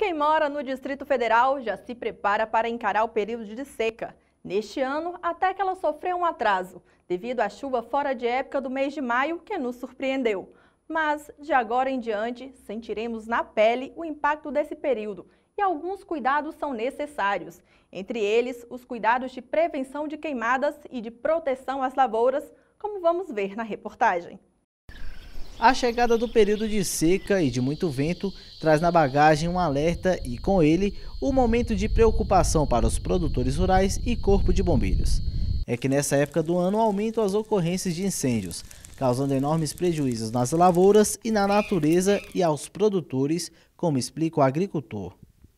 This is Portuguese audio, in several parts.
Quem mora no Distrito Federal já se prepara para encarar o período de seca. Neste ano, até que ela sofreu um atraso, devido à chuva fora de época do mês de maio, que nos surpreendeu. Mas, de agora em diante, sentiremos na pele o impacto desse período e alguns cuidados são necessários. Entre eles, os cuidados de prevenção de queimadas e de proteção às lavouras, como vamos ver na reportagem. A chegada do período de seca e de muito vento traz na bagagem um alerta e, com ele, um momento de preocupação para os produtores rurais e Corpo de Bombeiros. É que nessa época do ano aumentam as ocorrências de incêndios, causando enormes prejuízos nas lavouras e na natureza e aos produtores, como explica o agricultor.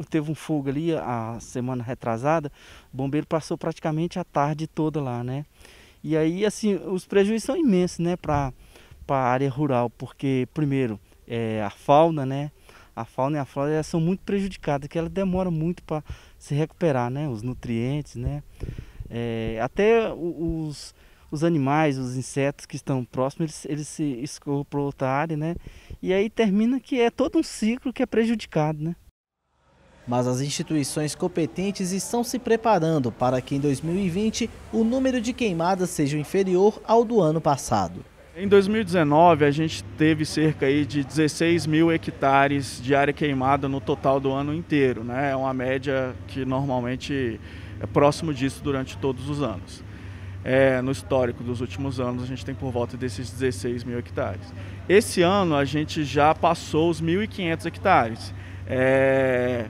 Teve um fogo ali a semana retrasada, o bombeiro passou praticamente a tarde toda lá, né? E aí, assim, os prejuízos são imensos, né? Para para a área rural, porque primeiro é, a fauna, né? A fauna e a flora elas são muito prejudicadas, que ela demora muito para se recuperar, né? Os nutrientes, né? É, até os, os animais, os insetos que estão próximos, eles, eles se escorram para outra área, né? E aí termina que é todo um ciclo que é prejudicado, né? Mas as instituições competentes estão se preparando para que em 2020 o número de queimadas seja inferior ao do ano passado. Em 2019, a gente teve cerca aí de 16 mil hectares de área queimada no total do ano inteiro. Né? É uma média que normalmente é próximo disso durante todos os anos. É, no histórico dos últimos anos, a gente tem por volta desses 16 mil hectares. Esse ano, a gente já passou os 1.500 hectares. É...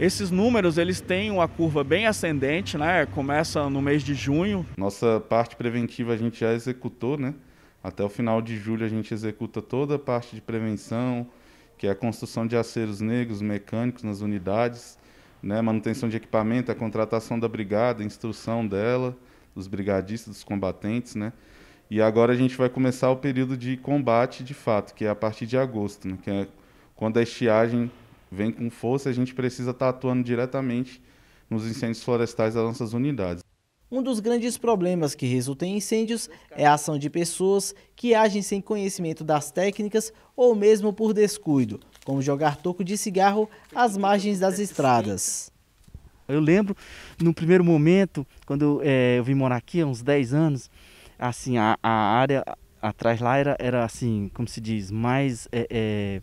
Esses números eles têm uma curva bem ascendente, né? Começa no mês de junho. Nossa parte preventiva a gente já executou, né? Até o final de julho a gente executa toda a parte de prevenção, que é a construção de aceros negros mecânicos nas unidades, né, manutenção de equipamento, a contratação da brigada, a instrução dela, dos brigadistas, dos combatentes, né? E agora a gente vai começar o período de combate de fato, que é a partir de agosto, né? que é quando a estiagem vem com força, a gente precisa estar tá atuando diretamente nos incêndios florestais das nossas unidades. Um dos grandes problemas que resulta em incêndios é a ação de pessoas que agem sem conhecimento das técnicas ou mesmo por descuido, como jogar toco de cigarro às margens das estradas. Eu lembro, no primeiro momento, quando é, eu vim morar aqui, há uns 10 anos, assim, a, a área atrás lá era, era, assim, como se diz, mais é, é,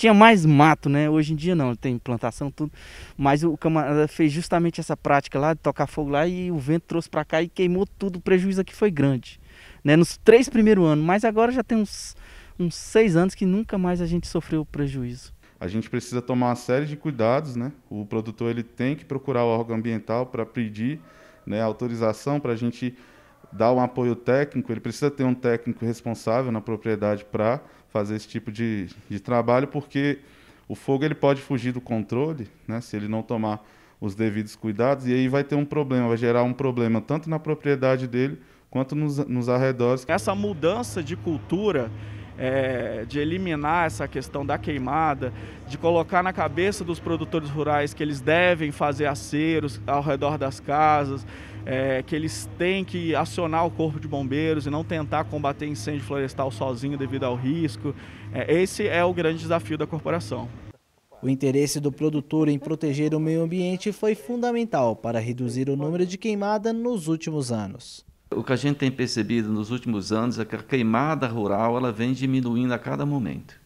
tinha mais mato, né? Hoje em dia não, tem plantação, tudo. Mas o camarada fez justamente essa prática lá de tocar fogo lá e o vento trouxe para cá e queimou tudo. O prejuízo aqui foi grande, né? Nos três primeiros anos, mas agora já tem uns, uns seis anos que nunca mais a gente sofreu prejuízo. A gente precisa tomar uma série de cuidados, né? O produtor ele tem que procurar o órgão ambiental para pedir né, autorização para a gente dar um apoio técnico. Ele precisa ter um técnico responsável na propriedade para fazer esse tipo de, de trabalho, porque o fogo ele pode fugir do controle, né, se ele não tomar os devidos cuidados, e aí vai ter um problema, vai gerar um problema tanto na propriedade dele quanto nos, nos arredores. Essa mudança de cultura é, de eliminar essa questão da queimada, de colocar na cabeça dos produtores rurais que eles devem fazer aceros ao redor das casas, é, que eles têm que acionar o corpo de bombeiros e não tentar combater incêndio florestal sozinho devido ao risco. É, esse é o grande desafio da corporação. O interesse do produtor em proteger o meio ambiente foi fundamental para reduzir o número de queimada nos últimos anos. O que a gente tem percebido nos últimos anos é que a queimada rural ela vem diminuindo a cada momento.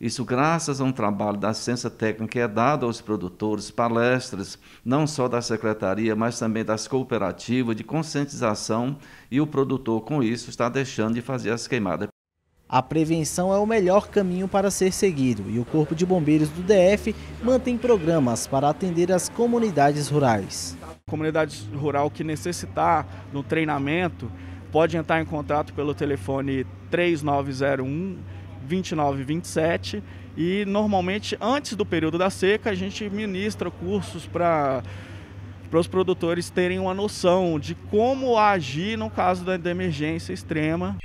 Isso graças a um trabalho da assistência técnica que é dado aos produtores, palestras, não só da secretaria, mas também das cooperativas, de conscientização, e o produtor, com isso, está deixando de fazer as queimadas. A prevenção é o melhor caminho para ser seguido e o Corpo de Bombeiros do DF mantém programas para atender as comunidades rurais. A comunidade rural que necessitar do treinamento pode entrar em contato pelo telefone 3901 29 e 27. E normalmente antes do período da seca a gente ministra cursos para para os produtores terem uma noção de como agir no caso da emergência extrema.